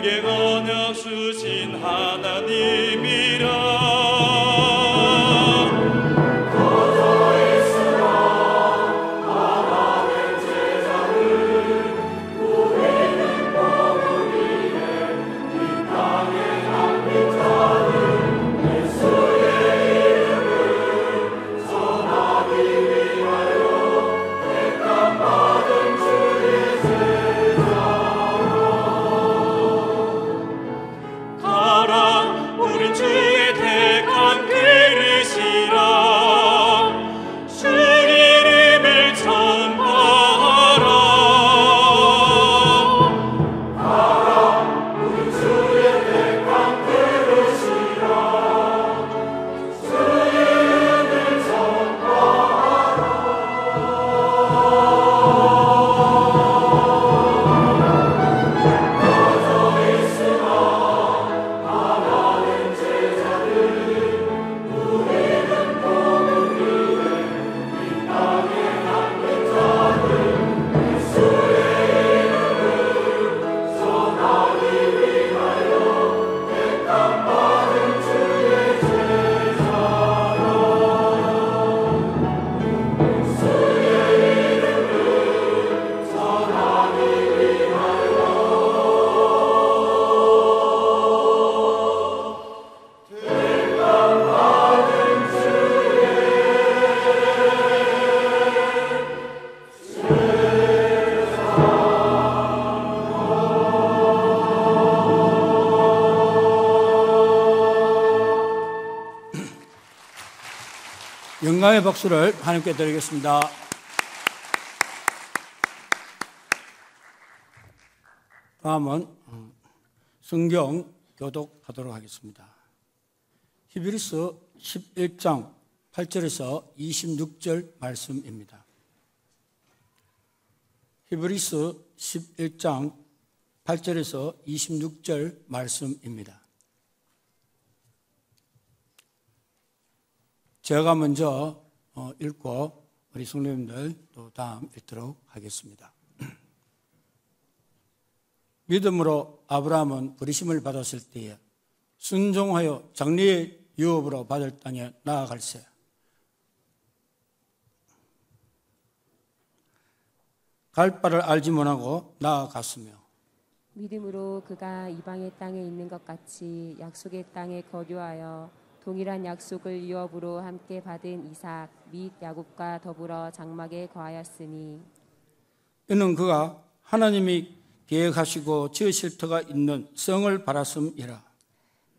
내게 언약 주신 하나님이라 영광의 박수를 하나님께 드리겠습니다. 다음은 성경 교독하도록 하겠습니다. 히브리스 11장 8절에서 26절 말씀입니다. 히브리스 11장 8절에서 26절 말씀입니다. 제가 먼저 어, 읽고 우리 성도님들 또 다음 읽도록 하겠습니다. 믿음으로 아브라함은 부르심을 받았을 때에 순종하여 장래의 유업으로 받을 땅에 나아갈세. 갈 바를 알지 못하고 나아갔으며 믿음으로 그가 이방의 땅에 있는 것 같이 약속의 땅에 거류하여 동일한 약속을 유업으로 함께 받은 이삭 및 야곱과 더불어 장막에 거하였으니 이는 그가 하나님이 계획하시고 지으실 터가 있는 성을 바랐음이라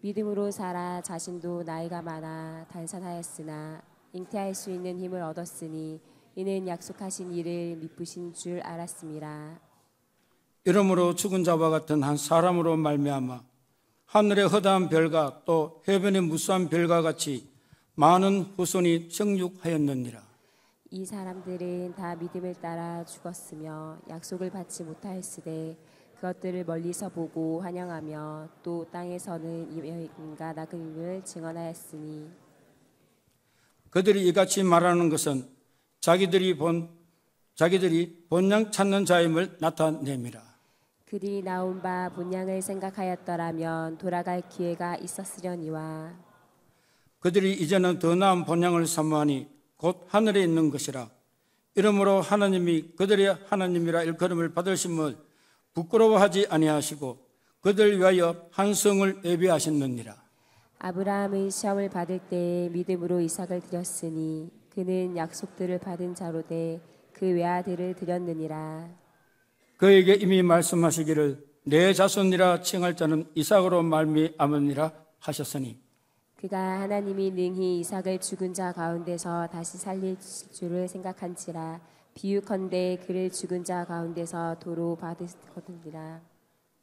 믿음으로 살아 자신도 나이가 많아 단산하였으나 잉태할 수 있는 힘을 얻었으니 이는 약속하신 일을 믿으신줄 알았습니다 이러므로 죽은 자와 같은 한 사람으로 말미암아 하늘의 허다한 별과 또 해변의 무수한 별과 같이 많은 후손이 정육하였느니라. 이 사람들은 다 믿음을 따라 죽었으며 약속을 받지 못하였으되 그것들을 멀리서 보고 환영하며 또 땅에서는 여인과 나그네 증언하였으니 그들이 이같이 말하는 것은 자기들이 본 자기들이 본향 찾는 자임을 나타내미라. 그들이 나온 바 분양을 생각하였더라면 돌아갈 기회가 있었으려니와 그들이 이제는 더 나은 분향을 사모하니 곧 하늘에 있는 것이라 이러므로 하나님이 그들의 하나님이라 일컬음을 받으심을 부끄러워하지 아니하시고 그들 위하여 한성을 예비하셨느니라 아브라함의 시험을 받을 때에 믿음으로 이삭을 드렸으니 그는 약속들을 받은 자로 돼그 외아들을 드렸느니라 그에게 이미 말씀하시기를 내 자손이라 칭할 자는 이삭으로 말미암으니라 하셨으니 그가 하나님이 능히 이삭을 죽은 자 가운데서 다시 살릴 줄을 생각한지라 비유컨대 그를 죽은 자 가운데서 도로 받으거든이라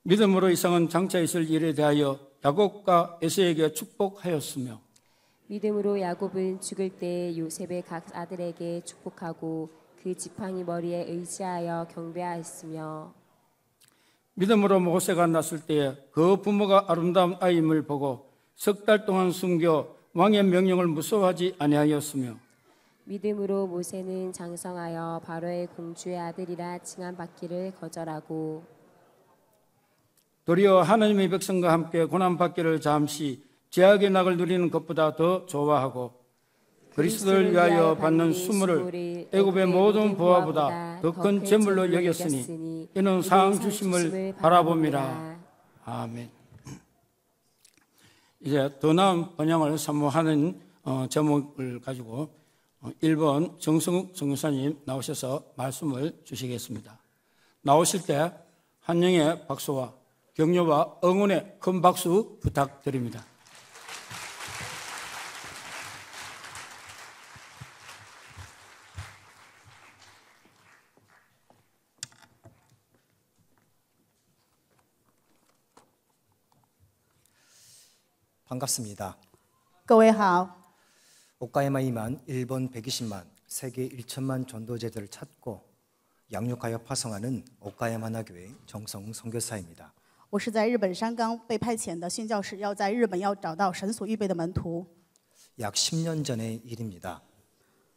믿음으로 이삭은 장차 있을 일에 대하여 야곱과 에서에게 축복하였으며 믿음으로 야곱은 죽을 때 요셉의 각 아들에게 축복하고 그 지팡이 머리에 의지하여 경배하였으며 믿음으로 모세가 났을 때에 그 부모가 아름다운 아임을 이 보고 석 달 동안 숨겨 왕의 명령을 무서워하지 아니하였으며 믿음으로 모세는 장성하여 바로의 공주의 아들이라 칭한받기를 거절하고 도리어 하나님의 백성과 함께 고난받기를 잠시 제약의 낙을 누리는 것보다 더 좋아하고 그리스도를 위하여 받는 수물을 애굽의 모든 보화보다 더 큰 재물로 여겼으니 이는 상황 주심을 바라봅니다. 아멘. 이제 더 나은 번영을 사모하는 어, 제목을 가지고 1번 어, 정성욱 정교사님 나오셔서 말씀을 주시겠습니다. 나오실 때 한영의 박수와 격려와 응원의 큰 박수 부탁드립니다. 반갑습니다. 各位好. 오카야마 이만 일본 120만 세계 1천만 전도제들을 찾고 양육하여 파송하는 오카야마 나교회 정성 선교사입니다. 我是在日本山冈被派遣的宣教士，要在日本要找到神所预备的门徒。약 10년 전의 일입니다.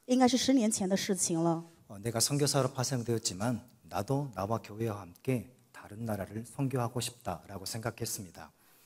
应该是十年前的事情了。 내가 선교사로 파송되었지만 나도 나와 교회와 함께 다른 나라를 선교하고 싶다라고 생각했습니다. 虽然只是我被派遣当宣教士但是我当时就想啊我也要派遣宣教士去别的国家그래서한국을성격하기는좀그렇고중국을가자그렇게생각했어요所以我想要拥我要拥有在韩国去派遣宣教士一样的祝福어중국에있는한가정교회집회장소에들어갔습니다去到了一个家庭是中国一个家庭한1여명사명자들이모여서말씀을받고있었습니다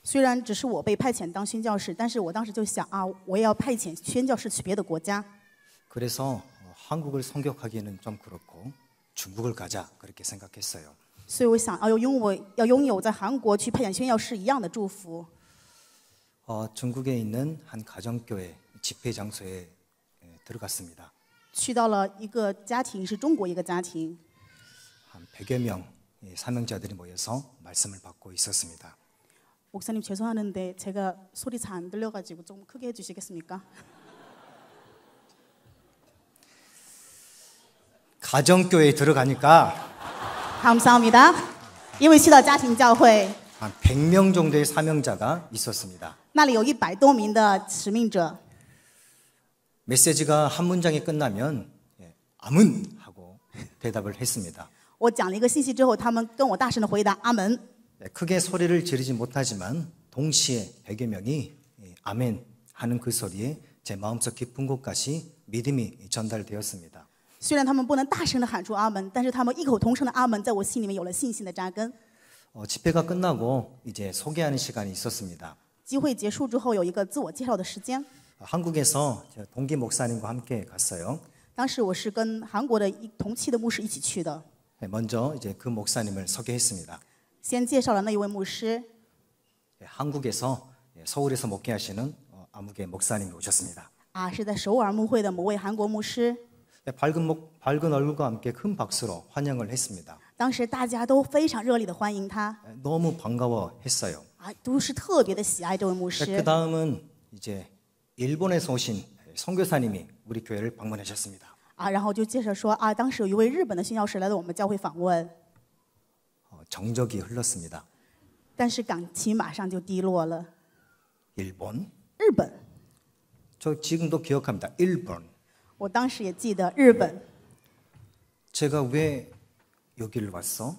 목사님 죄송하는데 제가 소리 잘 안 들려가지고 조금 크게 해주시겠습니까? 가정교회에 들어가니까 감사합니다. 이为去到家庭教会한 100명 정도의 사명자가 있었습니다. 那里有一百多名的使命者 메시지가 한 문장이 끝나면 예, 아문 하고 대답을 했습니다. 我讲了一个信息之后，他们跟我大声的回答阿门。 네, 크게 소리를 지르지 못하지만 동시에 100여 명이 예, 아멘 하는 그 소리에 제 마음속 깊은 곳까지 믿음이 전달되었습니다. 虽然他们不能大声地喊出阿门但是他们异口同声的阿门在我心里面有了信心的扎根 어, 집회가 끝나고 이제 소개하는 시간이 있었습니다. 集会结束之后有一个自我介绍的时间。 한국에서 동기 목사님과 함께 갔어요. 当时我是跟韩国的同期的牧师一起去的。 먼저 이제 그 목사님을 소개했습니다. 先介绍了那一位牧师， 한국에서 예, 서울에서 목회하시는 아무개 어, 목사님이 오셨습니다. 啊，是在首尔牧会的某位韩国牧师。 밝은 목 밝은 얼굴과 함께 큰 박수로 환영을 했습니다. 当时大家都非常热烈地欢迎他， 너무 반가워했어요. 啊，都是特别的喜爱这位牧 师그。 다음은 이제 일본에서 오신 선교사님이 우리 교회를 방문하셨습니다. 啊，然后就接着说啊，当时有一位日本的宣教士来到我们教会访问， 정적이 흘렀습니다. 일본? 일본. 저 지금도 기억합니다. 일본. 我当时也记得日本. 제가 왜 여기를 왔어?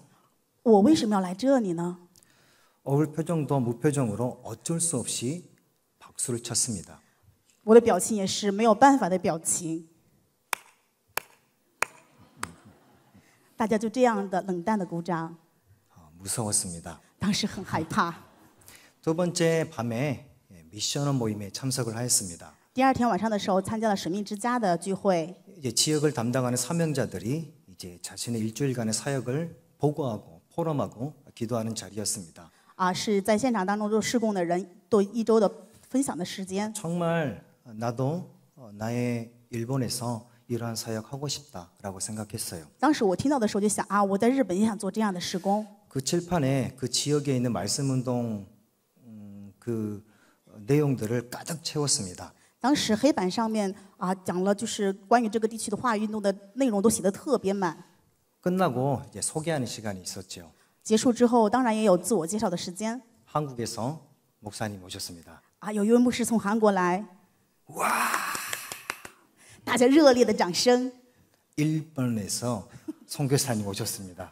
我为什么要来这里呢? 얼굴 표정도 무표정으로 어쩔 수 없이 박수를 쳤습니다. 我的表情也是没有办法的表情.大家就这样的冷淡的鼓掌。 무서웠습니다. 当时很害怕.두 번째 밤에 미션원 모임에 참석을 하였습니다. 第二天晚上的时候参加了使命之家的聚会. 이제 지역을 담당하는 사명자들이 이제 자신의 일주일간의 사역을 보고하고 포럼하고 기도하는 자리였습니다. 啊，是在现场当中做事工的人，多一周的分享的时间。 정말 나도 어, 나의 일본에서 이러한 사역 하고 싶다라고 생각했어요. 当时我听到的时候就想啊，我在日本也想做这样的事工。그 칠판에 그 지역에 있는 말씀운동 음, 그 내용들을 가득 채웠습니다. 当时黑板上面啊讲了就是关于这个地区的话运动的内容都写得特别满 끝나고 이제 소개하는 시간이 있었죠. 结束之后，当然也有自我介绍的时间。 한국에서 목사님 오셨습니다. 啊，有一位牧师从韩国来， 아， 와! 大家热烈的掌声。일본에서 선교사님 오셨습니다.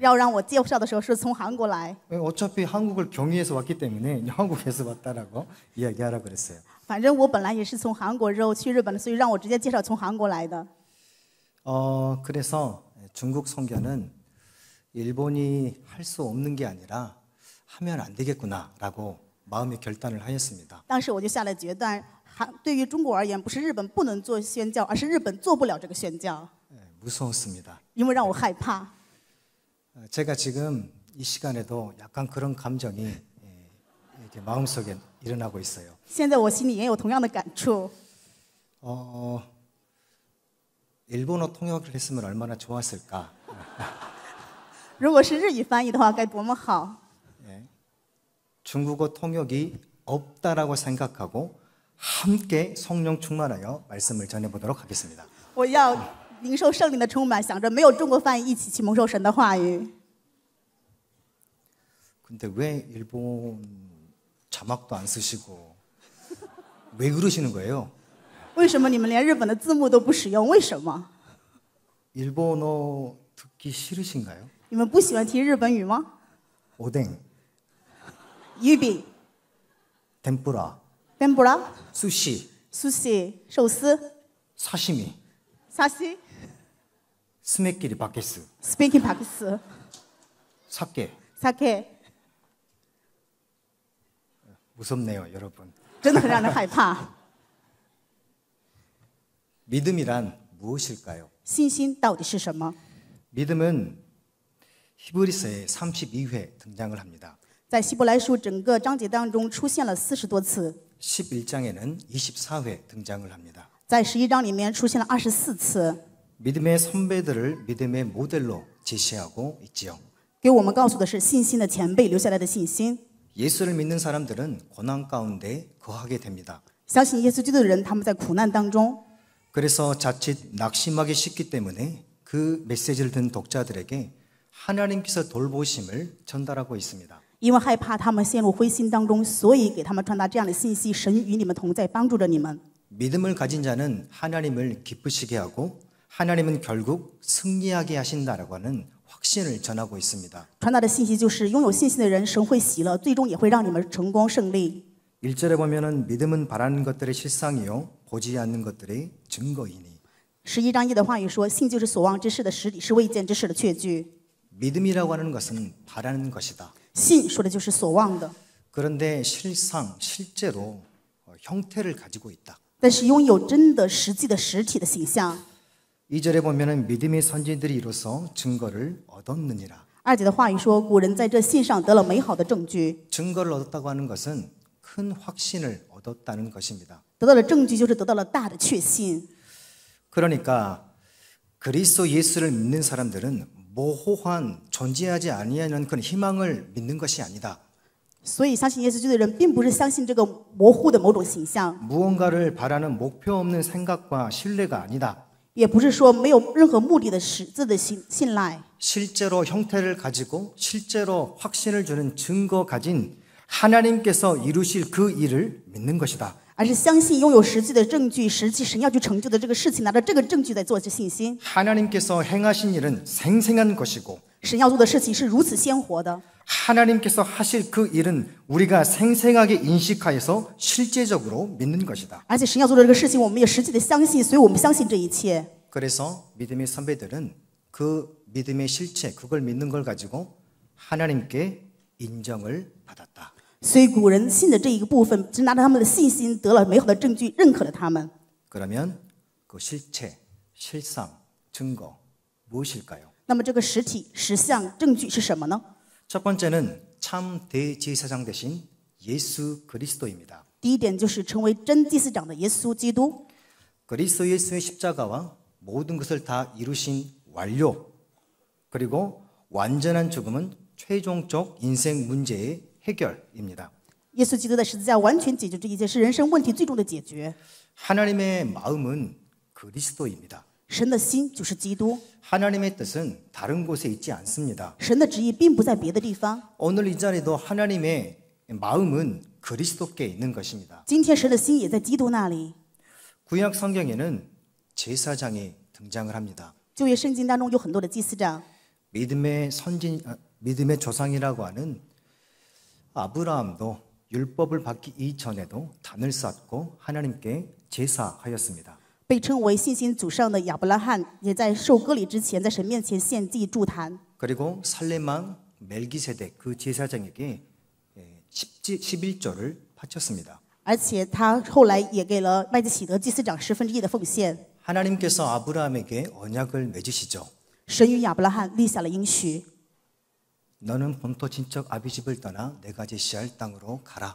要让我介绍的时候是从韩国来。 어차피 한국을 경유해서 왔기 때문에 한국에서 왔다라고 이야기하라 그랬어요. 反正我本来也是从韩国之后去日本的，所以让我直接介绍从韩国来的。 어, 그래서 중국 선교는 일본이 할 수 없는 게 아니라 하면 안 되겠구나라고 마음의 결단을 하였습니다. 当时我就下了决断，韩对于中国而言，不是日本不能做宣教，而是日本做不了这个宣教， 무서웠습니다. 因为让我害怕。 어, 제가 지금 이 시간에도 약간 그런 감정이 예, 이렇게 마음속에 일어나고 있어요. 일본어 통역을 했으면 얼마나 좋았을까. 如果是日语翻译的话，该多么好。 중국어 통역이 없다라고 생각하고 함께 성령 충만하여 말씀을 전해 보도록 하겠습니다. 我要领受圣灵的充满，想着没有中国翻译一起去蒙受神的话语。 근데 왜 일본 자막도 안 쓰시고 왜 그러시는 거예요? 为什么你们连日本的字幕都不使用？为什么？ 일본어 듣기 싫으신가요? 你们不喜欢听日本语吗？ 오뎅, 유비, 덴뿌라, 덴보라, 수시, 수시, 寿司, 사시미, 사시. 스매끼리 바켓스. 스매끼리 바켓스. 사케. 사케. 무섭네요, 여러분. 저는 하이파. 믿음이란 무엇일까요? 신신到底是什么? 믿음은 히브리서의 32회 등장을 합니다. 在希伯来书整个章节当中出现了40多次. 11장에는 24회 등장을 합니다. 在11章里面出现了24次. 믿음의 선배들을 믿음의 모델로 제시하고 있지요. 给我们告诉的是信心的前辈留下来的信心。 예수를 믿는 사람들은 고난 가운데 거하게 됩니다. 相信耶稣基督的人，他们在苦难当中。 그래서 자칫 낙심하기 쉽기 때문에 그 메시지를 듣는 독자들에게 하나님께서 돌보심을 전달하고 있습니다. 因为害怕他们陷入灰心当中，所以给他们传达这样的信息：神与你们同在，帮助着你们。믿음을가진자는하나님을기쁘시게하고 하나님은 결국 승리하게 하신다라고 하는 확신을 전하고 있습니다. 传达的信息就是拥有信心的人神会喜乐最终也会让你们成功胜利 1절에 보면은 믿음은 바라는 것들의 실상이요 보지 않는 것들의 증거이니. 11章1的话语说信就是所望之事的实底是未见之事的确据. 믿음이라고 하는 것은 바라는 것이다. 信说的就是所望的. 그런데 실상 실제로 형태를 가지고 있다. 但是拥有真的实际的实体的形象。 2절에 보면은 믿음의 선진들이 이로써 증거를 얻었느니라. 二节的话语说，古人在这信上得了美好的证据。 증거를 얻었다고 하는 것은 큰 확신을 얻었다는 것입니다. 得到了证据就是得到了大的确信。 그러니까 그리스도 예수를 믿는 사람들은 모호한 존재하지 아니하는 그런 희망을 믿는 것이 아니다. 所以，相信耶稣基督的人，并不是相信这个模糊的某种形象， 무언가를 바라는 목표 없는 생각과 신뢰가 아니다. 也不是说没有任何目的的实质的信信赖。 실제로 형태를 가지고 실제로 확신을 주는 증거 가진 하나님께서 이루실 그 일을 믿는 것이다. 而是相信拥有实际的证据，实际神要去成就的这个事情，拿着这个证据在做这信心。 하나님께서 행하신 일은 생생한 것이고 神要做的事情是如此鲜活的。 하나님께서 하실 그 일은 우리가 생생하게 인식하여서 실제적으로 믿는 것이다. 그래서 믿음의 선배들은 그 믿음의 실체 그걸 믿는 걸 가지고 하나님께 인정을 받았다. 그러면 그 실체, 실상, 증거 무엇일까요? 那么这个实体实相证据是什么呢？첫 번째는 참 대제사장 대신 예수 그리스도입니다. 第一点就是成为真祭司长的耶稣基督。 그리스도 예수의 십자가와 모든 것을 다 이루신 완료 그리고 완전한 죽음은 최종적 인생 문제의 해결입니다. 예수 기도의 십자가 완전 解决这一切是人生问题最终的解决. 하나님의 마음은 그리스도입니다. 하나님의 뜻은 다른 곳에 있지 않습니다. 오늘 이 자리도 하나님의 마음은 그리스도께 있는 것입니다. 구약 성경에는 제사장이 등장을 합니다. 믿음의 선진 아, 믿음의 조상이라고 하는 아브라함도 율법을 받기 이전에도 단을 쌓고 하나님께 제사하였습니다. 被称为信心祖上的亚伯拉罕，也在受割礼之前，在神面前献祭筑坛。 그리고 살레망 멜기세덱 그 제사장에게 예, 십지 11조를 바쳤습니다. 而且他后来也给了麦基喜德祭司长十分之一的奉献。 하나님께서 아브라함에게 언약을 맺으시죠. 神与亚伯拉罕立下了应许。 너는 본토 친척 아비집을 떠나 내가 제시할 땅으로 가라.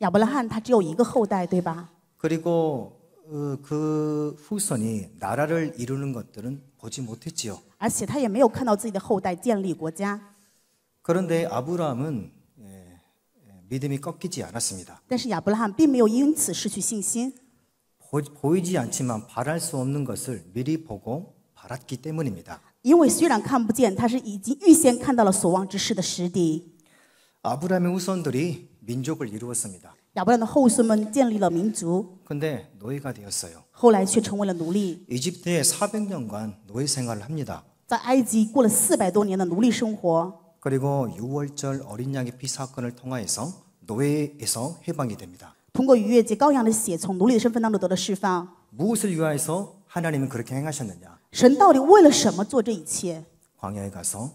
亚伯拉罕他只有一个后代，对吧？ 그리고 어, 그 후손이 나라를 이루는 것들은 보지 못했지요. 而且他也没有看到自己的后代建立国家。 그런데 아브라함은 예, 예, 믿음이 꺾이지 않았습니다. 但是亚伯拉罕并没有因此失去信心， 보, 보이지 않지만 바랄 수 없는 것을 미리 보고 바랐기 때문입니다. 因为虽然看不见，他是已经预先看到了所望之事的实底。 아브라함의 후손들이 민족을 이루었습니다. 근데 노예가 되었어요. 이집트에 400년간 노예 생활을 합니다. 在埃及过了400多年的奴隶生活. 그리고 6월절 어린 양의 피 사건을 통하여서 노예에서 해방이 됩니다. 通过逾越节羔羊的血从奴隶的身份当中得到释放. 무엇을 위하여서 하나님은 그렇게 행하셨느냐? 神到底为了什么做这一切? 광야에 가서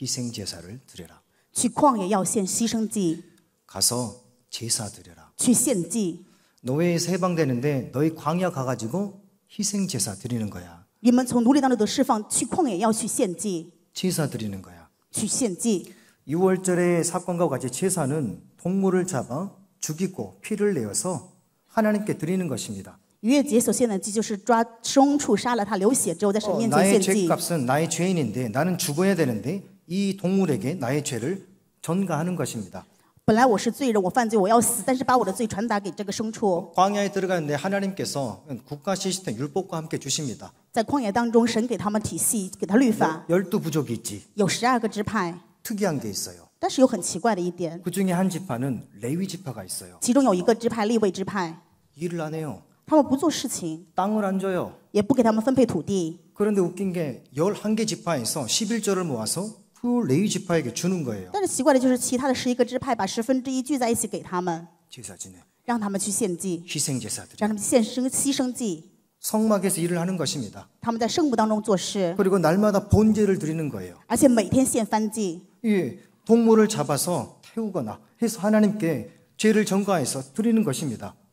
희생 제사를 드려라. 去旷野要献牺牲祭. 가서 제사 드려라. 去献祭. 노예에서 해방되는데 너희 광야 가가지고 희생 제사 드리는 거야. 你们从奴隶当中的释放去旷野要去献祭. 제사 드리는 거야. 去献祭. 6월절의 사건과 같이 제사는 동물을 잡아 죽이고 피를 내어서 하나님께 드리는 것입니다. 逾越节의 죄값은 나의 죄인인데 나는 죽어야 되는데 이 동물에게 나의 죄를 전가하는 것입니다. 本来我是罪人，我犯罪，我要死，但是把我的罪传达给这个牲畜。 광야에 들어가는데 하나님께서 국가 시스템 율법과 함께 주십니다. 在旷野当中，神给他们体系，给他律法， 열두 부족이 지有十二个支派， 특이한 게 있어요. 但是有很奇怪的一点，그 중에 한 지파는 레위 지파가 있어요. 其中有一个支派立位支派， 일을 안 해요. 他们不做事情， 땅을 안 줘요. 也不给他们分配土地。 그런데 웃긴 게 11개 지파에서 11조를 모아서 그 레위 지파에게 주는 거예요. 但是奇怪的就是其他的十一个支派把十分之一聚在一起给他们， 제사진에 让他们去献祭，牺牲祭 성막에서 일을 하는 것입니다. 그리고 날마다 본제를 드리는 거예요. 而 동물을 잡아서 태우거나 해서 하나님께 죄를 전가해서 드리는 것입니다.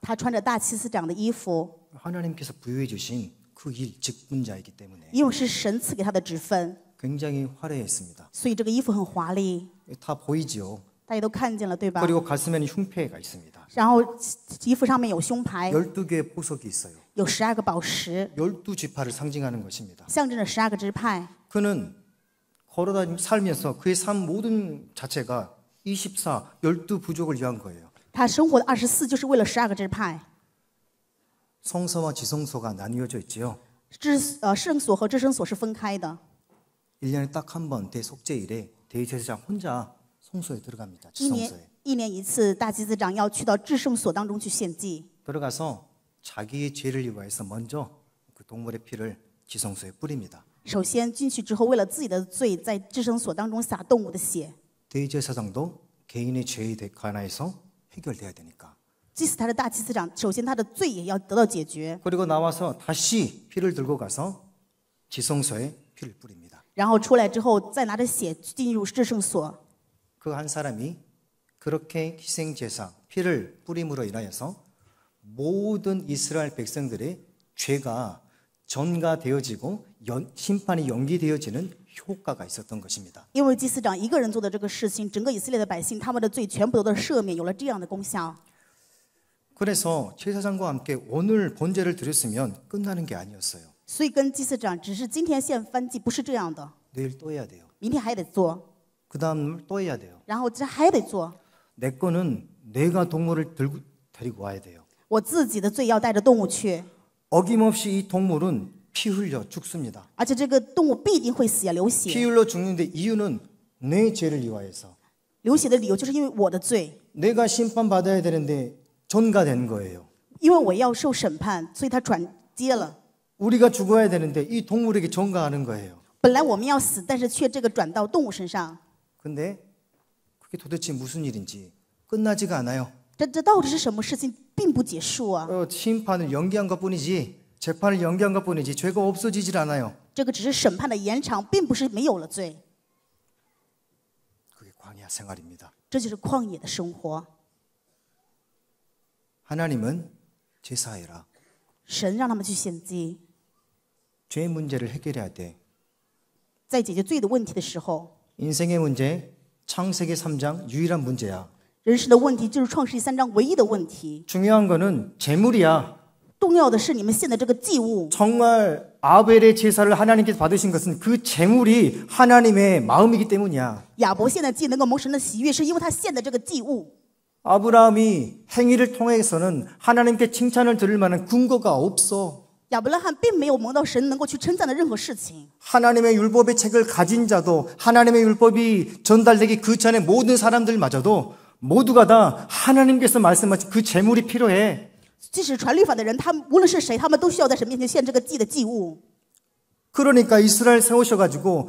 他穿着大祭司长的衣服， 하나님께서 부여해 주신 그일 직분자이기 때문에 因为赐给他的职分 굉장히 화려했습니다. 所以这个衣服很华丽，다 보이지大家都看见了对吧？ 그리고 가슴에는 흉패가 있습니다. 然后衣服上面有胸牌， 12개의 보석이 있어요. 有十二个宝石， 12지파를 상징하는 것입니다. 象征着十二个支派。 그는 걸어다니면서 살면서 그의 삶 모든 자체가 24, 12부족을 위한 거예요. 他生活的二十四就是为了十二个支派。 성서와 지성소가 나뉘어져 있지요. 至呃圣所和至圣所是分开的。 1년에 딱 한 번 대속제일에 대제사장 혼자 성소에 들어갑니다. 一年 지성소에 一年一次，大祭司长要去到至圣所当中去献祭， 들어가서 자기의 죄를 위하여서 먼저 그 동물의 피를 지성소에 뿌립니다. 首先进去之后，为了自己的罪，在至圣所当中洒动物的血。대제사장도 개인의 죄에 관하여서 해결돼야 되니까. 即使他是大祭司长，首先他的罪也要得到解决。 그리고 나와서 다시 피를 들고 가서 지성소에 피를 뿌립니다. 然后出来之后，再拿着血进入至圣所。그 한 사람이 그렇게 희생 제사 피를 뿌림으로 인하여서 모든 이스라엘 백성들의 죄가 전가되어지고 연, 심판이 연기되어지는 효과가 있었던 것입니다. 因为祭司长一个人做的这个事情，整个以色列的百姓他们的罪全部得到赦免，有了这样的功效。 그래서 제사장과 함께 오늘 번제를 드렸으면 끝나는 게 아니었어요. 所以跟祭司长只是今天献燔祭不是这样的。 내일 또 해야 돼요. 明天还得做。 그다음 또 해야 돼요. 然后这还得做。내 거는 내가 동물을 들고 데리고 와야 돼요. 我自己的罪要带着动物去。 어김없이 이 동물은 피 흘려 죽습니다. 피 흘러 죽는데 이유는 내 죄를 이화해서. 내가 심판 받아야 되는데 전가된 거예요. 우리가 죽어야 되는데 이 동물에게 전가하는 거예요. 本来我们要死，但是却这个转到动物身上. 근데 그게 도대체 무슨 일인지 끝나지가 않아요. 这这到底是什么事情，并不结束啊。 어, 심판을 연기한 것뿐이지. 재판을 연기한 것뿐이지 죄가 없어지질 않아요. 这个只是审判的延长，并不是没有了罪。 그게 광야 생활입니다. 这就是旷野的生活。 하나님은 제사해라. 神让他们去献祭。죄 문제를 해결해야 돼. 在解决罪的问题的时候。 인생의 문제 창세기 3장 유일한 문제야. 人生的问题就是创世纪三章唯一的问题。 중요한 거는 재물이야. 정말 아벨의 제사를 하나님께서 받으신 것은 그 제물이 하나님의 마음이기 때문이야. 아브라함이 행위를 통해서는 하나님께 칭찬을 들을 만한 근거가 없어. 亚伯拉罕并没有蒙到神能够去称赞的任何事情。 하나님의 율법의 책을 가진 자도 하나님의 율법이 전달되기 그 전에 모든 사람들마저도 모두가 다 하나님께서 말씀하신 그 재물이 필요해. 即使传律法的人，他们无论是谁，他们都需要在神面前献这个祭的祭物。그러니까이스라엘세우셔가지고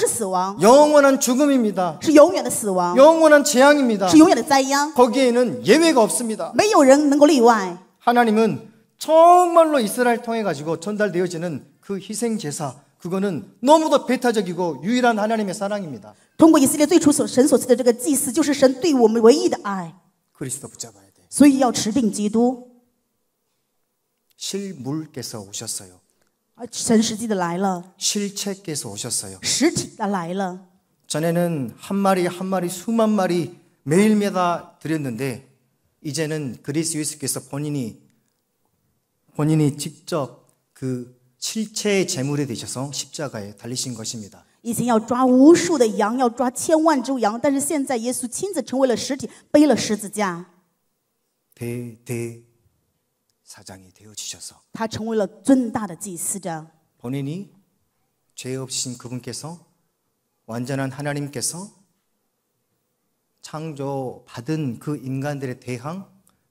是死亡， 영원한 죽음입니다. 是永远的死亡， 영원한 재앙입니다. 是永远的灾殃， 거기에는 예외가 없습니다. 没有人能够例外。 하나님은 정말로 이스라엘 통해 가지고 전달되어지는 그 희생 제사 그거는 너무도 배타적이고 유일한 하나님의 사랑입니다. 그리스도 붙잡아야 돼. 所以要持定基督。실물께서 오셨어요. 神实际的来了， 실체께서 오셨어요. 实体的来了。 전에는 한 마리 한 마리 수만 마리 매일마다 드렸는데 이제는 그리스 예수께서 본인이 본인이 직접 그 실체의 제물이 되셔서 십자가에 달리신 것입니다. 以前要抓无数的羊，要抓千万只羊，但是现在耶稣亲自成为了实体，背了十字架。대대 사장이 되어 지셔서 본인이 죄 없으신 그분께서 완전한 하나님께서 창조받은 그 인간들에 대항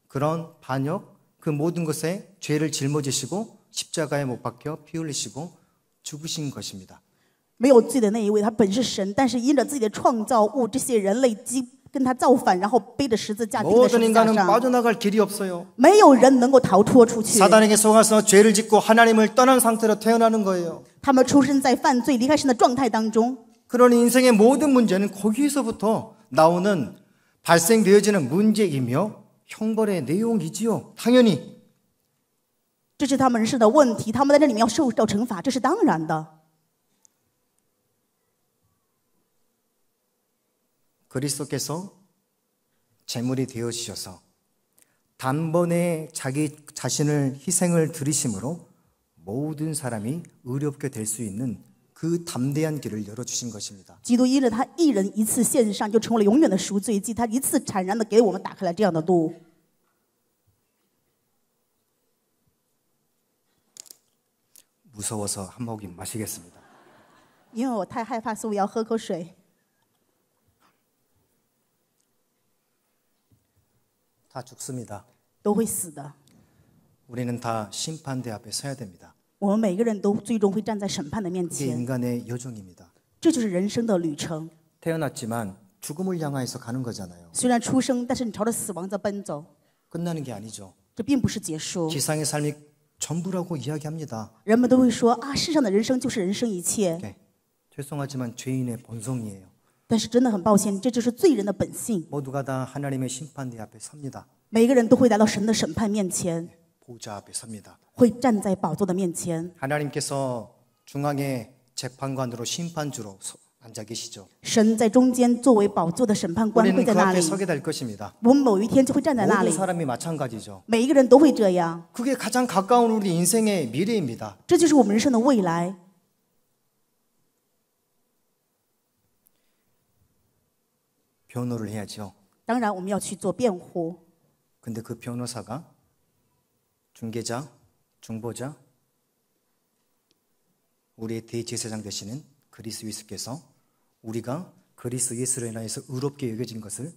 그런 반역 그 모든 것에 죄를 짊어지시고 십자가에 못 박혀 피 흘리시고 죽으신 것입니다. 没有罪的那一位，他本是神，但是因着自己的创造物，这些人类基跟他造反，然后背着十字架钉在十字架上。 빠져나갈 길이 없어요. 没有人能够逃脱出去。 사단에게 속아서 죄를 짓고 하나님을 떠난 상태로 태어나는 거예요. 他们出生在犯罪、离开神的状态当中， 그러니 인생의 모든 문제는 거기서부터 나오는 발생되어지는 문제이며 형벌의 내용이지요. 당연히 这是他们人生的问题。他们在这里面要受到惩罚，这是当然的。 그리스도께서 제물이 되어 지셔서 단번에 자기 자신을 희생을 드리심으로 모든 사람이 의롭게 될 수 있는 그 담대한 길을 열어 주신 것입니다. 기도一人一次献上就成了永远的赎罪祭他一次坦然的给我们打开了这样的路 무서워서 한모금 마시겠습니다. 因为我太害怕，所以我要喝口水。다 죽습니다. 都会死的。 우리는 다 심판대 앞에 서야 됩니다. 我们每个人都最终会站在审判的面 이게 인간의 여정입니다. 这就是人生的旅程。 태어났지만 죽음을 향하서 가는 거잖아요. 虽然出生，但是你朝着死亡在奔走， 끝나는 게 아니죠. 这并不是结束。 지상의 삶이 전부라고 이야기합니다. 人们都会说啊，世上的人生就是人生一切。 네. 죄송하지만 죄인의 본성이에요. 但是真的很抱歉，这就是罪人的本性。 모두가 다 하나님의 심판대 앞에 섭니다. 每个人都会来到神的审判面前， 보좌 앞에 섭니다. 会站在宝座的面前。 하나님께서 중앙의 재판관으로 심판주로 서- 앉아 계시죠. 神在中间作为宝座的审判官会 우리는 在그 那里 앞에， 서게 될 것입니다. 我们某一天就会站在那 모든 里。 사람이 마찬가지죠. 每一个人都会这样， 그게 가장 가까운 우리 인생의 미래입니다. 这就是我们人生的未来。 변호를 해야죠. 当然，我们要去做辩护。 근데 그 변호사가 중개자, 중보자, 우리의 대제사장 되시는 그리스 예수께서 우리가 그리스 예수로 인하여서 의롭게 여겨진 것을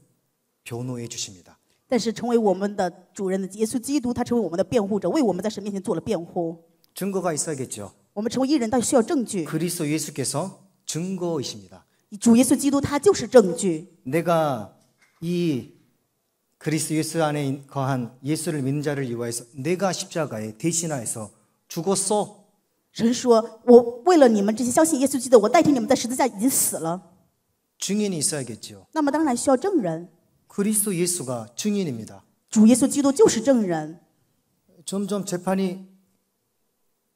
변호해 주십니다. 但是成为我们的主人的耶稣基督，他成为我们的辩护者，为我们在神面前做了辩护。 증거가 있어야겠죠. 我们成为艺人，但需要证据。 그리스도 예수께서 증거이십니다. 주 예수 基督他就是 내가 이 그리스 예수 안에 거한 예수를 믿는 자를 위하여서 내가 십자가에 대신하여서 죽었어. 증인이 있어야겠죠. ”那么当然需要证人， 그리스도 예수가 증인입니다. 主耶稣基督就是证人。 점점 재판이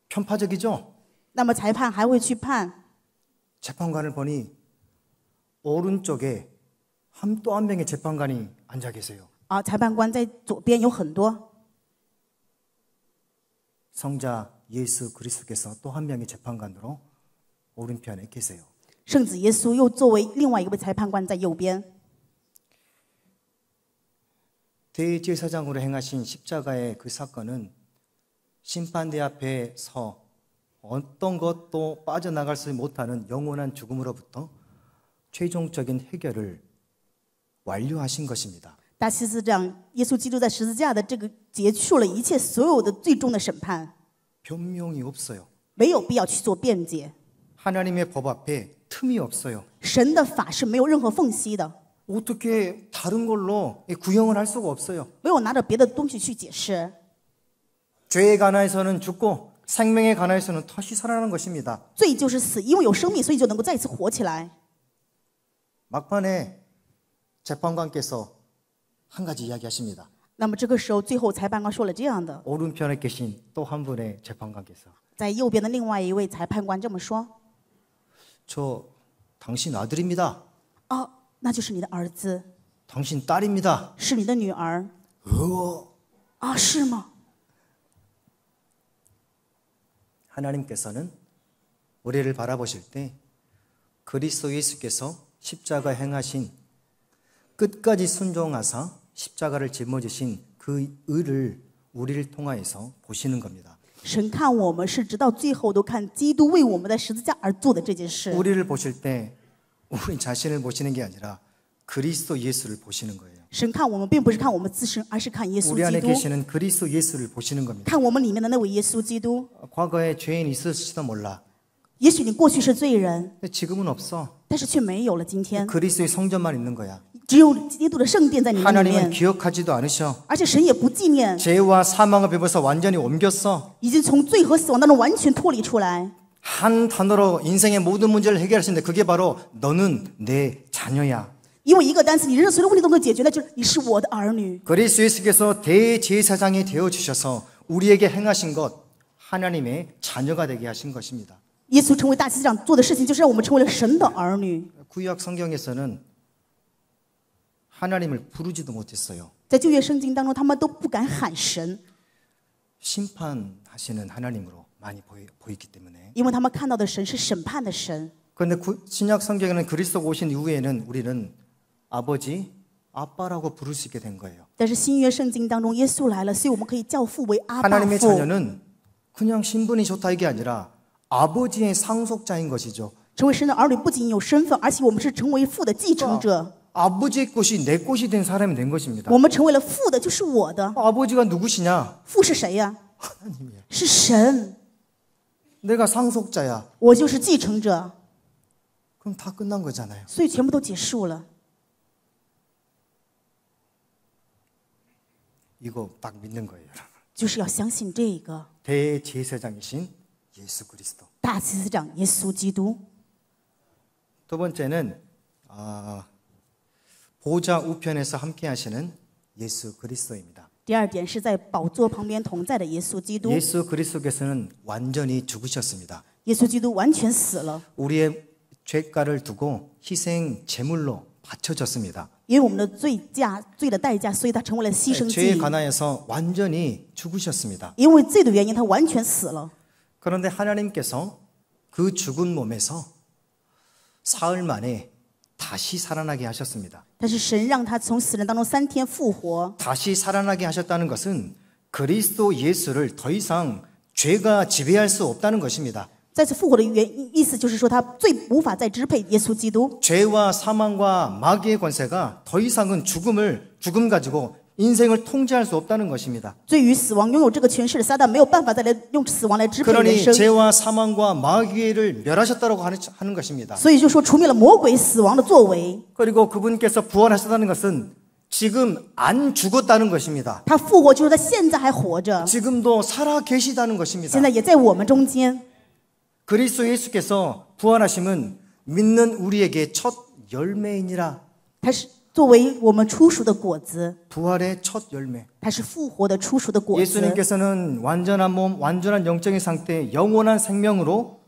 편파적이죠. 那么裁判还会去判， 재판관을 보니 오른쪽에 한 또 한 명의 재판관이 앉아 계세요. 啊裁判官左有很多 아, 성자 예수 그리스도께서 또 한 명의 재판관으로 오른편에 계세요. 圣子耶稣又作为另外一位裁判官在右边。 대제사장으로 행하신 십자가의 그 사건은 심판대 앞에 서 어떤 것도 빠져나갈 수 못하는 영원한 죽음으로부터 최종적인 해결을 완료하신 것입니다. 大十字架，耶稣基督在十字架的这个结束了一切所有的最终的审判。 변명이 없어요. 没有必要去做辩解。 하나님의 법 앞에 틈이 없어요. 神的法是没有任何缝隙的， 어떻게 다른 걸로 구형을 할 수가 없어요. 没有拿着别的东西去解释。 죄에 관하여서는 죽고 생명에 관하여서는 다시 살아나는 것입니다. 罪就是死，因为有生命，所以就能够再一次活起来。 막판에 재판관께서 한 가지 이야기하십니다. 那么这个时候，最后裁判官说了这样的： 오른편에 계신 또 한 분의 재판관께서 在右边的另外一位裁判官这么说저 당신 아들입니다. ：“哦，那就是你的儿子， 어， 당신 딸입니다. 是你的女儿 으어. 啊，是吗？” 아， 하나님께서는 우리를 바라보실 때 그리스도 예수께서 십자가 행하신 끝까지 순종하사 십자가를 짊어지신 그 의를 우리를 통하여서 보시는 겁니다. 神看我们是直到最后都看基督为我们的十字架而做的这件事。 우리를 보실 때 우리 자신을 보시는 게 아니라 그리스도 예수를 보시는 거예요. 神看我们并不是看我们自身，而是看耶稣 우리 안에 계시는 그리스도 예수를 보시는 겁니다. 看我们里面的那位耶稣基督。 과거에 죄인 있으실지도 몰라. 예수님过去是罪人 근데 지금은 없어. 但是却没有了今天。 그리스의 성전만 있는 거야. 只有基督的圣殿在你里 하나님은 面， 기억하지도 않으셔. 而且神也不纪念， 죄와 사망을 베풀어서 완전히 옮겼어. 已经从罪和死亡当中完全脱离出来。한 단어로 인생의 모든 문제를 해결하시는데 그게 바로 너는 내 자녀야. 因为一个单词，你人生所有问题都能解决，那就是你是我的儿女。 그리스도께서 대제사장이 되어 주셔서 우리에게 행하신 것 하나님의 자녀가 되게 하신 것입니다. 예수 成为大祭司长做的事情就是让我们为了神的儿女 구약 성경에서는 하나님을 부르지도 못했어요. 在旧约圣经当中，他们都不敢喊神， 심판하시는 하나님으로 많이 보이, 보이기 때문에 因为他们看到的神是审判的神。그데 신약 성경에는 그리스도 가 오신 이후에는 우리는 아버지, 아빠라고 부를 수 있게 된 거예요. 但是新约圣经当中，耶稣来了，所以我们可以叫父为阿爸 하나님의 자녀는 그냥 신분이 좋다 이게 아니라 아버지의 상속자인 것이죠. 成为神的儿女不仅有身份，而且我们是成为父的继承者。 아버지의 것이 내 것이 된 사람이 된 것입니다. 我们成为了父的，就是我的。 아버지가 누구시냐? 父是谁呀？ 하나님이야. 是神， 내가 상속자야. 我就是继承者， 그럼 다 끝난 거잖아요. 所以全部都结束了。 이거 딱 믿는 거예요. 就是要相信这个，대제사장이신 예수 그리스도. 大司长 예수 기도. 두 번째는 어, 보좌 우편에서 함께 하시는 예수 그리스도입니다. 第二点是在宝座旁边同在的耶稣基督。 예수 그리스도께서는 완전히 죽으셨습니다. 예수 기도 完全死了. 우리의 죄가를 두고 희생 제물로 바쳐졌습니다. 因为我们的罪价罪的代价，所以他成为了牺牲。 죄에 관하여서 완전히 죽으셨습니다. 因为罪的原因，他完全死了。 그런데 하나님께서 그 죽은 몸에서 사흘 만에 다시 살아나게 하셨습니다. 다시 살아나게 하셨다는 것은 그리스도 예수를 더 이상 죄가 지배할 수 없다는 것입니다. 죄와 사망과 마귀의 권세가 더 이상은 죽음을 죽음 가지고 인생을 통제할 수 없다는 것입니다. 그러니 죄와 사망과 마귀를 멸하셨다고 하는 것입니다. 그리고 그분께서 부활하셨다는 것은 지금 안 죽었다는 것입니다. 지금도 살아 계시다는 것입니다. 그리스도 예수께서 부활하심은 믿는 우리에게 첫열매이라 作为我们初熟的果子， 부활의 첫 열매. 它是复活的初熟的果子。 예수님께서는 완전한 몸, 완전한 영적인 상태, 영원한 생명으로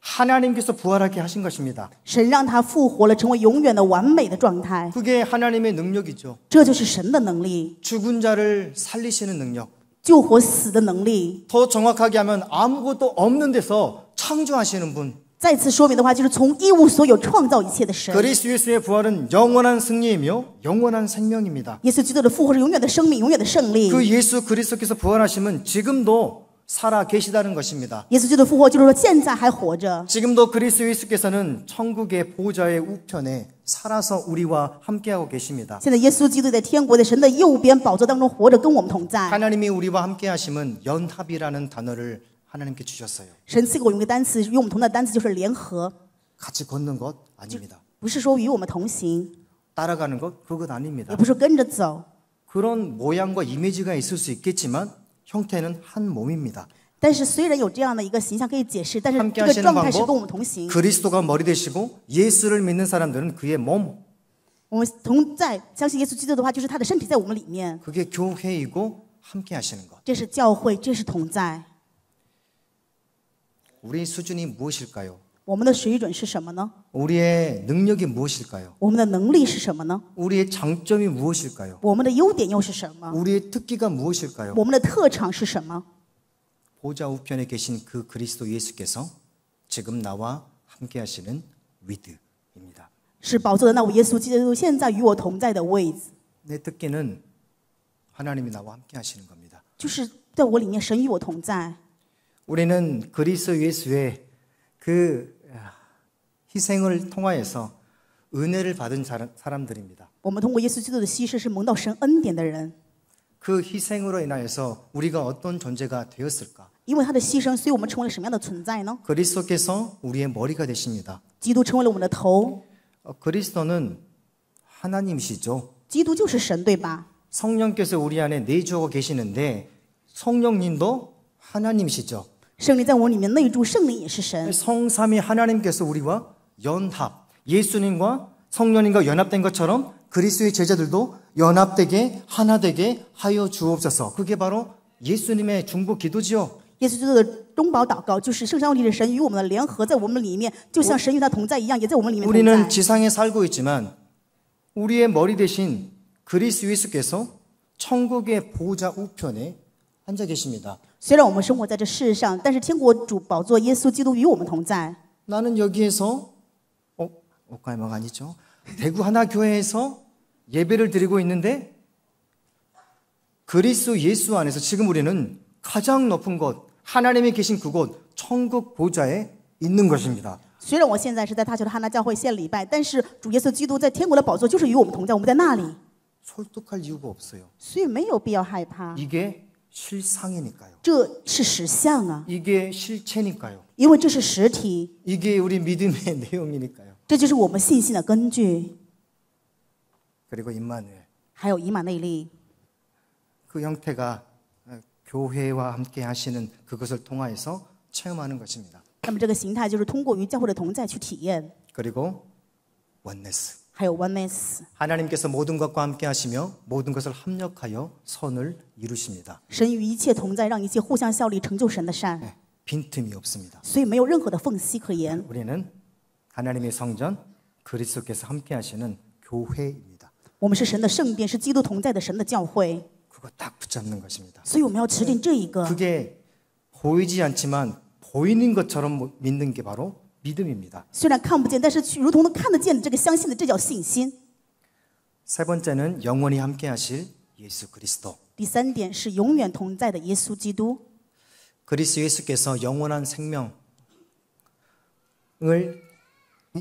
하나님께서 부활하게 하신 것입니다. 神让他复活了，成为永远的完美的状态， 그게 하나님의 능력이죠. 这就是神的能力， 죽은 자를 살리시는 능력. 救活死的能力。더 정확하게 하면 아무것도 없는 데서 창조하시는 분. 再次说明的话，就是从一无所有创造一切的神。 그리스도 예수의 부활은 영원한 승리이며 영원한 생명입니다. 耶稣基督的复活是永远的生命，永远的胜利。그 예수 그리스도께서 부활하심은 지금도 살아 계시다는 것입니다. 耶稣基督复活就是说现在还活着 지금도 그리스도 예수께서는 천국의 보좌의 우편에 살아서 우리와 함께하고 계십니다. 现在耶稣基督在天国的神的右边宝座当中活着，跟我们同在。 하나님이 우리와 함께하심은 연합이라는 단어를 하나님께 주셨어요. 神赐给我们一个单词，与我们同的单词就是联合。 같이 걷는 것 아닙니다. 不是说与我们同行， 따라가는 것 그건 也 아닙니다. 不是跟着走， 그런 모양과 이미지가 있을 수 있겠지만 형태는 한 몸입니다. 但是虽然有这样的一个形象可以解释，但是 함께 这个 하시는 状态是跟我们 방법 同行， 그리스도가 머리 되시고 예수를 믿는 사람들은 그의 몸我们同在，相信耶稣基督的话，就是他的身体在我们里面， 그게 교회이고 함께 하시는 것. 这是教会，这是同在。 우리의 수준이 무엇일까요? 우리의 능력이 무엇일까요? 우리의 장점이 무엇일까요? 우리의 특기가 무엇일까요? 보좌 우편에 계신 그 그리스도 예수께서 지금 나와 함께 하시는 위드입니다. 내 특기는 하나님이 나와 함께 하시는 겁니다. 우리는 그리스도 예수의 그 아, 희생을 통하여서 은혜를 받은 사람들입니다. 그 희생으로 인하여서 우리가 어떤 존재가 되었을까? 그리스도께서 우리의 머리가 되십니다. 그리스도는 하나님이시죠. 성령께서 우리 안에 내주하고 계시는데 성령님도 하나님이시죠. 圣灵在我里面内住，圣灵也是神。성삼이 하나님께서 우리와 연합, 예수님과 성령님과 연합된 것처럼 그리스도의 제자들도 연합되게 하나되게 하여 주옵소서. 그게 바로 예수님의 중보 기도지요. 耶稣基督的中保祷告就是圣上帝的神与我们的联合在我们里面，就像神与他同在一样，也在我们里面同 우리는 在。 지상에 살고 있지만 우리의 머리 대신 그리스도 예수께서 천국의 보좌 우편에 앉아 계십니다. 虽然我们生活在这世上，但是天国主宝座耶稣基督与我们同在。 나는 여기에서 어, 옷갈망 아니죠? 대구 하나 교회에서 예배를 드리고 있는데 그리스도 예수 안에서 지금 우리는 가장 높은 곳 하나님이 계신 그곳 천국 보좌에 있는 것입니다. 虽然我现在是在大学的哈纳教会献礼拜，但是主耶稣基督在天国的宝座就是与我们同在，我们在那里， 설득할 이유가 없어요. 所以没有必要害怕。 이게 실상이니까요. 这是实相啊. 이게 실체니까요. 因为这是实体. 이게 우리 믿음의 내용이니까요. 这就是我们信心的根据. 그리고 임마누엘. 还有以马内利.그 형태가 교회와 함께 하시는 그것을 통하여서 체험하는 것입니다. 那么这个形态就是通过与教会的同在去体验。 그리고 원네스. 还有 o n e 하나님께서 모든 것과 함께 하시며 모든 것을 합력하여 선을 이루십니다. 神与一切同在，让一切互相效力，成就神的善。 네, 빈틈이 없습니다. 所以没有任何的缝隙可言。 우리는 하나님의 성전 그리스도께서 함께 하시는 교회입니다. 我们是神的圣殿，是基督同在的神的教会， 그거 딱 붙잡는 것입니다. 所以我们要持定这一个。 그게 보이지 않지만 보이는 것처럼 믿는 게 바로 믿음입니다. 虽然看不见但是如同看得见的这个相信的这叫信心세 번째는 영원히 함께하실 예수 그리스도. 第三点是永远同在的耶稣基督。 그리스 예수께서 영원한 생명을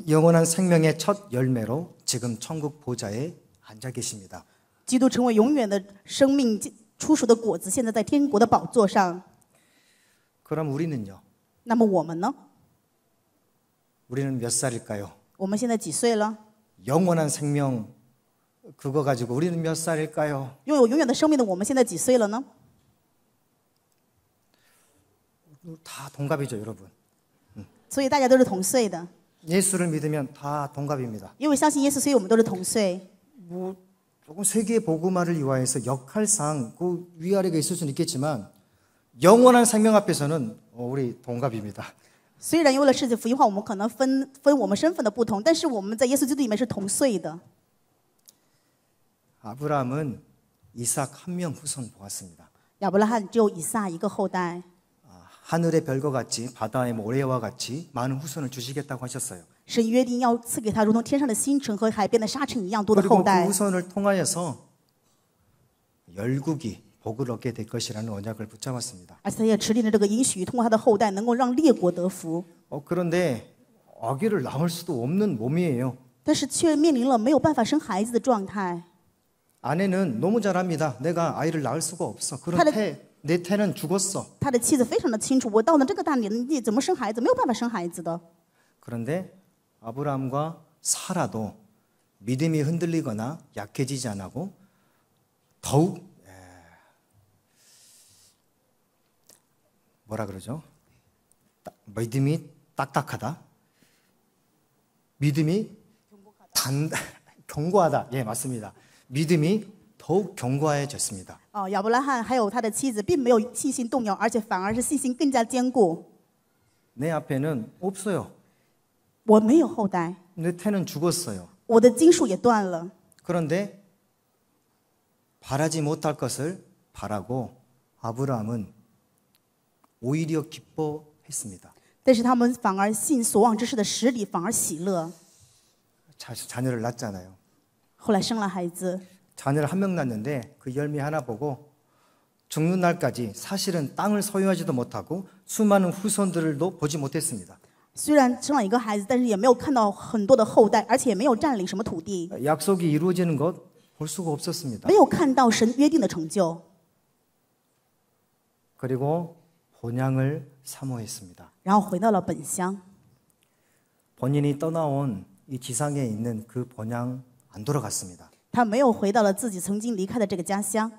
영원한 생명의 첫 열매로 지금 천국 보좌에 앉아 계십니다. 基督成为永远的生命出熟的果子，现在在天国的宝座上。 그럼 우리는요? 那么我们呢? 우리는 몇 살일까요? 我们现在几岁了? 영원한 생명 그거 가지고 우리는 몇 살일까요? 다 동갑이죠, 여러분. 예수를 믿으면 다 동갑입니다. 뭐 조금 세계 복음화를 이화해서 역할상 그 위아래가 있을 수는 있겠지만 영원한 생명 앞에서는 어, 우리 동갑입니다. 虽然为了世界福音化，我们可能分分我们身份的不同，但是我们在耶稣基督里面是同岁的。亚伯拉罕只有以撒一个后代。啊，하늘의별과같이바다의모래와같이많은후손을주시겠다고하셨어 요。 神约定要赐给他如同天上的星辰和海边的沙尘一样多的后代。그리고후손을통하여서열국이 복을 얻게 될 것이라는 언약을 붙잡았습니다. 而且也的后代能够让列国得福 어, 그런데 아기를 낳을 수도 없는 몸이에요. 但是却面临了没有办法生孩子的状态。 어, 아내는 너무 잘합니다. 내가 아이를 낳을 수가 없어. 그런 다내 태는 죽었어. 他的妻子非常的清楚，我到了这个大年纪怎么生孩子，没有办法生孩子的。 그런데 아브라함과 사라도 믿음이 흔들리거나 약해지지 않고 더욱 뭐라 그러죠? 믿음이 딱딱하다. 믿음이 단 견고하다. 예, 맞습니다. 믿음이 더욱 견고해졌습니다. 어, 야伯拉罕还有他的妻子并没有信心动摇，而且反而是信心更加坚固.내 앞에는 없어요. 我没有后代.내 태는 죽었어요. 我的金属也断了. 그런데 바라지 못할 것을 바라고 아브라함은 오히려 기뻐했습니다. 자, 녀를 낳잖아요. 자녀를 한 명 낳는데 그 열매 하나 보고 죽는 날까지 사실은 땅을 소유하지도 못하고 수많은 후손들도 보지 못했습니다. 虽然生了一个孩子，但是也没有看到很多的后代，而且没有占领什么土地。 약속이 이루어지는 것 볼 수가 없었습니다. 没有看到神约定的成就。 그리고 본향을 사모했습니다. 然后回到了本乡。 본인이 떠나온 이 지상에 있는 그 본향 안 돌아갔습니다. 他没有回到了自己曾经离开的这个家乡，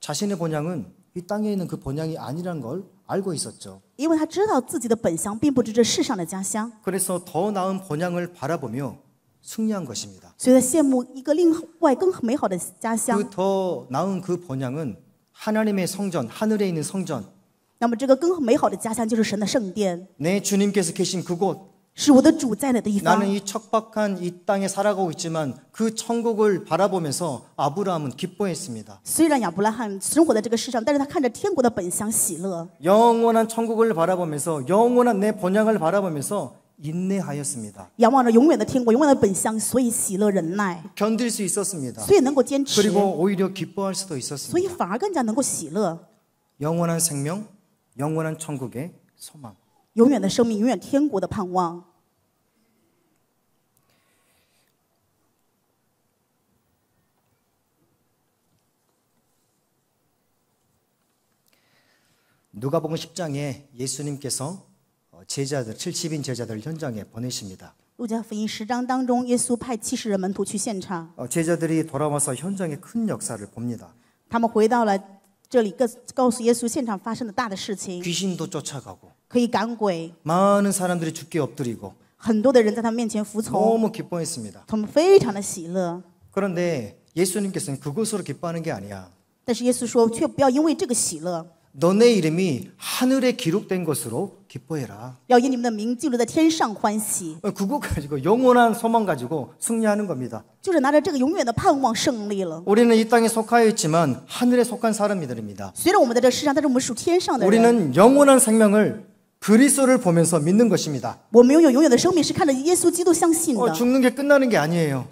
자신의 본향은 이 땅에 있는 그 본향이 아니란 걸 알고 있었죠. 因为他知道自己的本乡并不是这世上的家乡， 그래서 더 나은 본향을 바라보며 승리한 것입니다. 所以他羡慕一个另外更美好的家乡。그 더 나은 그 본향은 하나님의 성전, 하늘에 있는 성전, 那么这个更美好的家乡就是神的圣殿。내 주님께서 계신 그곳. 是我的主在的地方 나는 이 척박한 이 땅에 살아가고 있지만 그 천국을 바라보면서 아브라함은 기뻐했습니다. 虽然亚伯拉罕生活在这个世上，但是他看着天国的本乡喜乐， 영원한 천국을 바라보면서 영원한 내 본향을 바라보면서 인내하였습니다. 仰望着永远的天国、永远的本乡，所以喜乐忍耐， 견딜 수 있었습니다. 所以能够坚持， 그리고 오히려 기뻐할 수도 있었습니다. 以反而更加能够喜乐。 영원한 생명, 영원한 천국의 소망. 永远的生命，永远天国的盼望。 누가복음 10장에 예수님께서 어, 제자들 70인 제자들 현장에 보내십니다. 루자福音 10장 当中, 예수 派 70人门徒去现场. 제자들이 돌아와서 현장에큰 역사를 봅니다. 他们回到了这里告告诉耶稣现场发生的大的事情， 귀신도 쫓아가고 可以赶鬼， 많은 사람들이 죽게 엎드리고 很多的人在他面前服从， 너무 기뻐했습니다. 他们非常的喜乐。 그런데 예수님께서는 그것으로 기뻐하는 게 아니야. 但是耶稣说，却不要因为这个喜乐， 너네 이름이 하늘에 기록된 것으로 기뻐해라. 要因你们名记录在天上欢喜 그거 가지고 영원한 소망 가지고 승리하는 겁니다. 就是拿着这个永远的盼望胜利了. 우리는 이 땅에 속하여 있지만 하늘에 속한 사람들입니다. 虽然我们在这世上，但是我们属天上的人. 우리는 영원한 생명을 그리스도를 보면서 믿는 것입니다. 어, 죽는 게 끝나는 게 아니에요.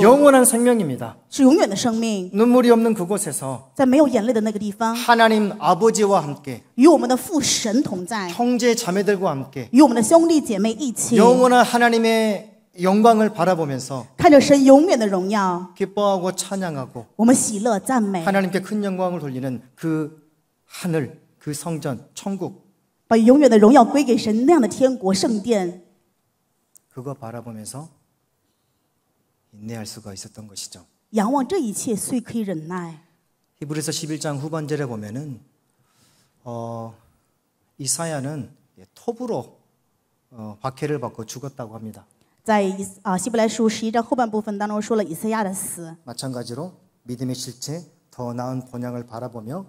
영원한 생명입니다. 是永远的生命. 눈물이 없는 그곳에서 在没有眼泪的那个地方. 하나님 아버지와 함께 与我们的父神同在. 형제 자매들과 함께 与我们的兄弟姐妹一起. 영원한 하나님의 영광을 바라보면서 看着神永远的荣耀. 기뻐하고 찬양하고 我们喜乐 하나님께 큰 영광을 돌리는 그 하늘, 그 성전, 천국 把永远的荣耀归给神那样的天国圣殿。 그거 바라보면서 인내할 수가 있었던 것이죠. 仰望这一切，所以可以忍耐。 히브리서 11장 후반절에 보면은 어, 이사야는 톱으로 어, 박해를 받고 죽었다고 합니다. 在啊希伯来书十一章后半部分当中说了以赛亚的死。 마찬가지로 믿음의 실체 더 나은 본향을 바라보며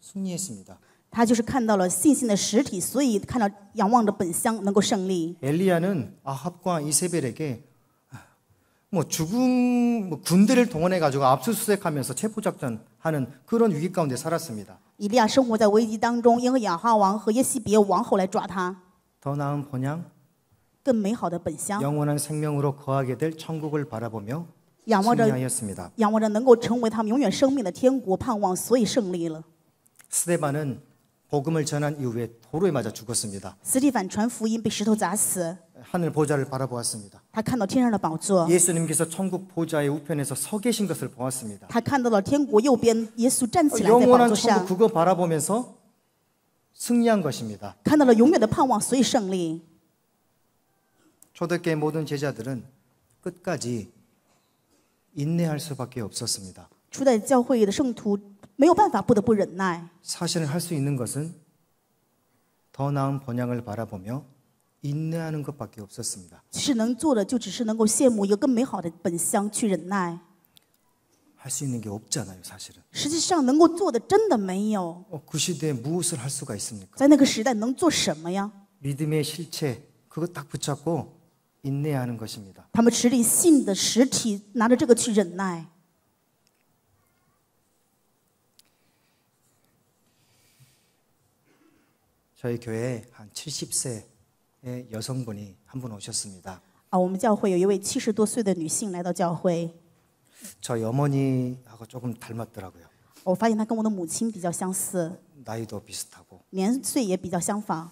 승리했습니다. 他就是看到了信心的实体，所以看到仰望着本乡能够胜利。 엘리야는 아합과 이세벨에게 뭐 죽음 뭐 군대를 동원해 가지고 압수수색하면서 체포 작전 하는 그런 위기 가운데 살았습니다. 以利亚生活在危机当中，因为亚哈王和耶西别王后来抓他。더 나은 본향, 更美好的本乡， 영원한 생명으로 거하게 될 천국을 바라보며 仰望着仰望着能够成为他们永远生命的天国盼望所以胜利了스데반은 복음을 전한 이후에 도로에 맞아 죽었습니다. 하늘 보좌를 바라보았습니다. 예수님께서 천국 보좌의 우편에서 서 계신 것을 보았습니다. 영원한 천국 그거 바라보면서 승리한 것입니다. 초대교회 모든 제자들은 끝까지 인내할 수밖에 없었습니다. 初代教会的圣徒没有办法不得不忍耐사실할수있는것은더나은번역을바라보며인내하는것밖에없었습니다其实能做的就只是能够羡慕一个更美好的本乡去忍耐할수있는게없잖아요사실은实际上能够做的真的没有그시대에무엇을할수가있습니까在那个时代能做什么呀믿음의실체그거딱붙잡고인내하는것입니다他们持领信的实体拿着这个去忍耐 저희 교회에 한 70세의 여성분이 한 분 오셨습니다. 啊我们教会有一位多岁的女性来到教会저희 어머니하고 조금 닮았더라고요. 我发现她跟我的母亲比较相似。 나이도 비슷하고. 年岁也比较相仿。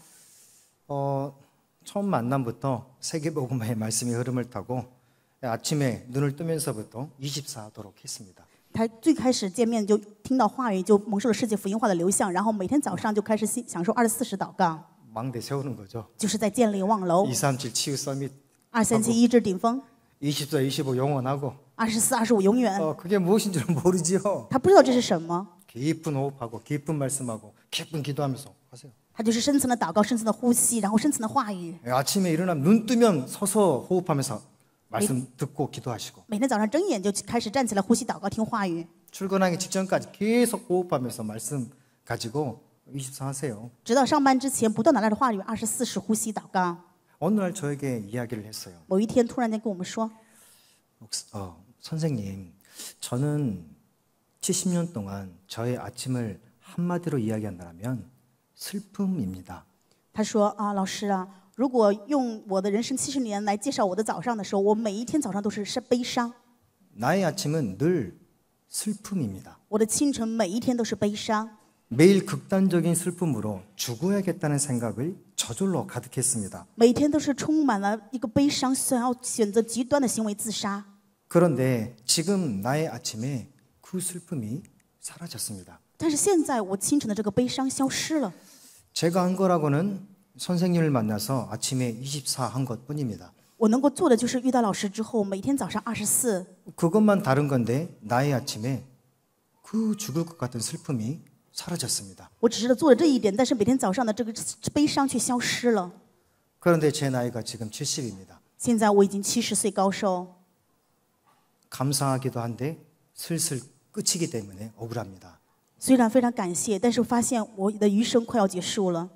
어, 처음 만남부터 세계복음의 말씀의 흐름을 타고 아침에 눈을 뜨면서부터 24도록 했습니다. 他最开始见面就听到话语，就蒙受了世界福音化的流向，然后每天早上就开始享受二十四时祷告， 망대 세우는 거죠. 就是在建立望楼 2,。3, 7, 치유 서밋 二三七一至顶峰，24, 25 영원하고 二十四、二十五永远。 어, 그게 무엇인 줄 모르지요. 他不知道这是什么， 깊은 호흡하고 깊은 말씀하고 깊은 기도하면서 하세요. 他就是深层的祷告深层的呼吸然后深层的话语 아침에 일어나면 눈 뜨면 서서 호흡하면서 말씀 네. 듣고 기도하시고 每天早上睁眼就开始站起来呼吸祷告听话语 출근하기 직전까지 계속 호흡하면서 말씀 가지고 24 하세요. 直到上班之前不断拿来的话语二十四时呼吸祷告 어느 날 저에게 이야기를 했어요. 某一天突然间跟我们说 어, 선생님, 저는 70년 동안 저의 아침을 한마디로 이야기한다면 슬픔입니다. 他说啊老师啊 如果用我的人生七十年来介绍我的早上的时候，我每一天早上都是是悲伤。나의아침은늘슬픔입니다我的清晨每一天都是悲伤。매일극단적인슬픔으로죽어야겠다는생각을저절로가득했습니다每天都是充满了一个悲伤，想要选择极端的行为自杀。그런데지금나의아침에그슬픔이사라졌습니다但是现在我清晨的这个悲伤消失了。제가한거라고는 선생님을 만나서 아침에 24 한 것뿐입니다. 그것만 다른 건데 나의 아침에 그 죽을 것 같은 슬픔이 사라졌습니다. 그런데 제 나이가 지금 70입니다. 감사하기도 한데 슬슬 끝이기 때문에 억울합니다. 虽然非常感谢，但是发现我的余生快要结束了。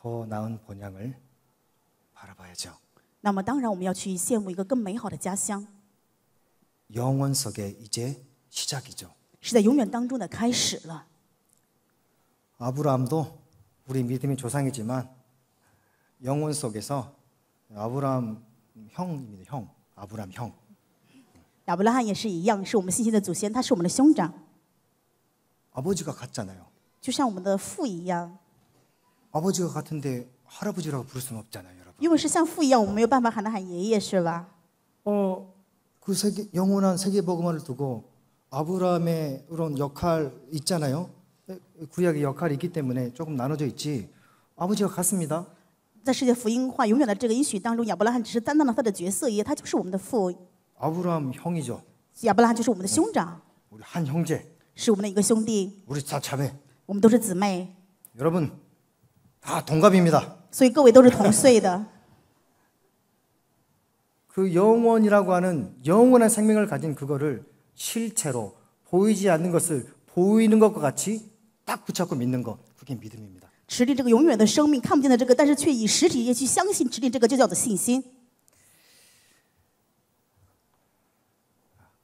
더 나은 본향을 바라봐야죠. 那么当然我们要去羡慕一个更美好的家乡. 영원 속에 이제 시작이죠. 아브라함도 우리 믿음의 조상이지만 영혼 속에서 아브라함 형입니다. 형. 아브라함 형. 아브라함 也是一样,是我们信心的祖先,他是我们的兄长. 아버지가 같잖아요. 就像我们的父一样. 아버지가 같은데 할아버지라고 부를 수는 없잖아요, 여러분. 因为是像父一样我们有办法喊他喊爷爷是吧 어, 그 세계, 영원한 세계 복음화를 두고 아브라함의 그런 역할 있잖아요. 구약의 역할이 있기 때문에 조금 나눠져 있지. 아버지가 같습니다. 在世界福音化永远的这个应许当中，亚伯拉罕只是担当了他的角色，也他就是我们的父。 아브라함 형이죠. 亚伯拉罕就是我们的兄长， 우리 한 형제, 是我们的一个兄弟， 우리 자매. 我们都是姊妹。 여러분, 다 아, 동갑입니다. 그 영원이라고 하는 영원한 생명을 가진 그거를 실체로 보이지 않는 것을 보이는 것과 같이 딱 붙잡고 믿는 것 그게 믿음입니다.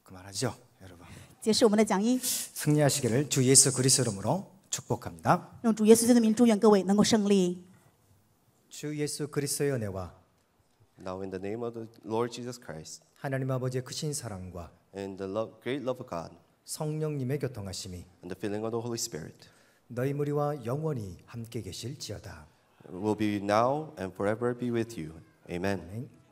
그만하죠, 여러분. 승리하시기를주 예수 그리스도로 축복합니다. 用主耶稣的名祝愿各位能够胜利。주 예수 그리스도의 은혜와 Now in the name of the Lord Jesus Christ 하나님 아버지의 크신 사랑과 and the love, great love of God 성령님의 교통하심이 and the filling of the Holy Spirit 너희 무리와 영원히 함께 계실지어다. will be now and forever be with you. Amen. 아멘.